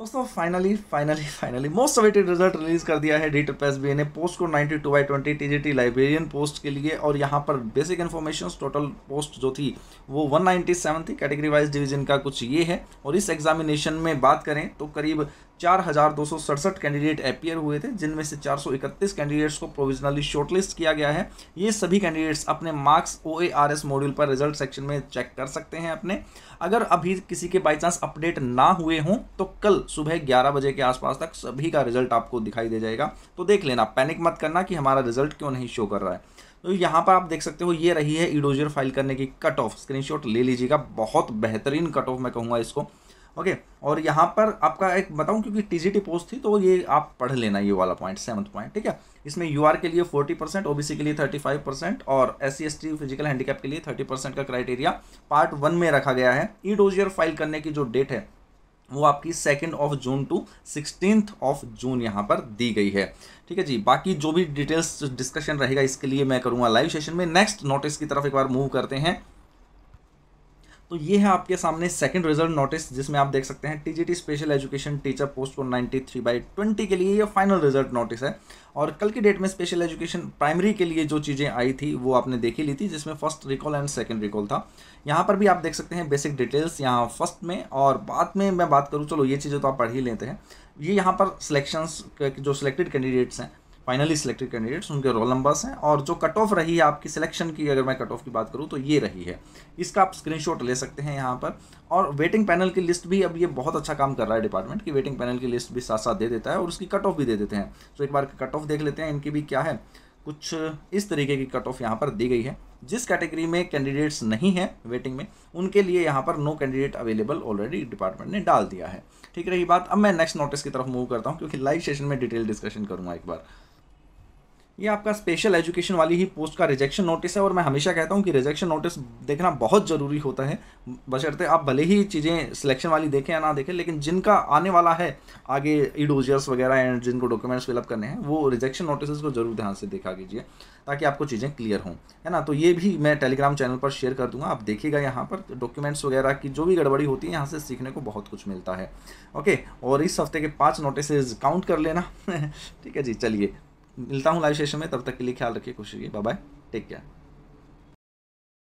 दोस्तों finally finally finally most awaited result release कर दिया है डी टी एस बी ने पोस्ट को 92 two by twenty T G T librarian post के लिए और यहाँ पर बेसिक इन्फॉर्मेशन टोटल पोस्ट जो थी वो 197 थी कैटेगरी वाइज डिवीजन का कुछ ये है और इस एग्जामिनेशन में बात करें तो करीब चार हज़ार दो सौ सड़सठ कैंडिडेट अपियर हुए थे जिनमें से चार सौ इकतीस कैंडिडेट्स को प्रोविजनली शॉर्टलिस्ट किया गया है ये सभी कैंडिडेट्स अपने marks O A R S module पर रिजल्ट सेक्शन में चेक कर सकते हैं अपने अगर अभी किसी के बाई चांस अपडेट ना हुए हों तो कल सुबह ग्यारह बजे के आसपास तक सभी का रिजल्ट आपको दिखाई दे जाएगा तो देख लेना पैनिक मत करना कि हमारा रिजल्ट क्यों नहीं शो कर रहा है तो यहाँ पर आप देख सकते हो ये रही है इडोजर फाइल करने की कट ऑफ स्क्रीनशॉट ले लीजिएगा बहुत बेहतरीन कट ऑफ मैं कहूँगा इसको ओके और यहाँ पर आपका एक बताऊँ क्योंकि टी जी पोस्ट थी तो ये आप पढ़ लेना ये वाला पॉइंट सेवन्थ पॉइंट ठीक है इसमें यू के लिए फोर्टी परसेंट ओबीसी के लिए थर्टी फाइव परसेंट और S C S T physical handicap के लिए थर्टी परसेंट का क्राइटेरिया पार्ट वन में रखा गया है ई डोजियर फाइल करने की जो डेट है वो आपकी second of June to sixteen of June यहाँ पर दी गई है ठीक है जी बाकी जो भी डिटेल्स डिस्कशन रहेगा इसके लिए मैं करूँगा लाइव सेशन में नेक्स्ट नोटिस की तरफ एक बार मूव करते हैं तो ये है आपके सामने सेकंड रिजल्ट नोटिस जिसमें आप देख सकते हैं TGT special education teacher post को 93 थ्री बाई ट्वेंटी के लिए ये फाइनल रिजल्ट नोटिस है और कल की डेट में स्पेशल एजुकेशन प्राइमरी के लिए जो चीज़ें आई थी वो आपने देखी ली थी जिसमें first recall and second recall था यहाँ पर भी आप देख सकते हैं बेसिक डिटेल्स यहाँ फर्स्ट में और बाद में मैं बात करूँ चलो ये चीज़ें तो आप पढ़ ही लेते हैं ये यहाँ पर सिलेक्शंस जो सिलेक्टेड कैंडिडेट्स हैं फाइनली सिलेक्टेड कैंडिडेट्स उनके रोल नंबर्स हैं और जो कट ऑफ रही है आपकी सिलेक्शन की अगर मैं कट ऑफ की बात करूँ तो ये रही है इसका आप स्क्रीनशॉट ले सकते हैं यहाँ पर और वेटिंग पैनल की लिस्ट भी अब ये बहुत अच्छा काम कर रहा है डिपार्टमेंट की वेटिंग पैनल की लिस्ट भी साथ साथ दे देता है और उसकी कट ऑफ भी दे देते हैं तो एक बार कट ऑफ देख लेते हैं इनकी भी क्या है कुछ इस तरीके की कट ऑफ यहाँ पर दी गई है जिस कैटेगरी में कैंडिडेट्स नहीं हैं वेटिंग में उनके लिए यहाँ पर no candidate available already department ने डाल दिया है ठीक रही बात अब मैं नेक्स्ट नोटिस की तरफ मूव करता हूँ क्योंकि लाइव सेशन में डिटेल डिस्कशन करूँगा एक बार ये आपका स्पेशल एजुकेशन वाली ही पोस्ट का रिजेक्शन नोटिस है और मैं हमेशा कहता हूँ कि रिजेक्शन नोटिस देखना बहुत ज़रूरी होता है बशर्ते आप भले ही चीज़ें सिलेक्शन वाली देखें या ना देखें लेकिन जिनका आने वाला है आगे ईडोजर्स वगैरह एंड जिनको डॉक्यूमेंट्स फिलअप करने हैं वो रिजेक्शन नोटिस को ज़रूर ध्यान से देखा कीजिए ताकि आपको चीज़ें क्लियर हों है ना तो ये भी मैं टेलीग्राम चैनल पर शेयर कर दूंगा आप देखिएगा यहाँ पर डॉक्यूमेंट्स वगैरह की जो भी गड़बड़ी होती है यहाँ से सीखने को बहुत कुछ मिलता है ओके और इस हफ्ते के पाँच नोटिस काउंट कर लेना ठीक है जी चलिए मिलता हूँ लाइव सेशन में तब तक के लिए ख्याल रखिए खुशी बाय टेक केयर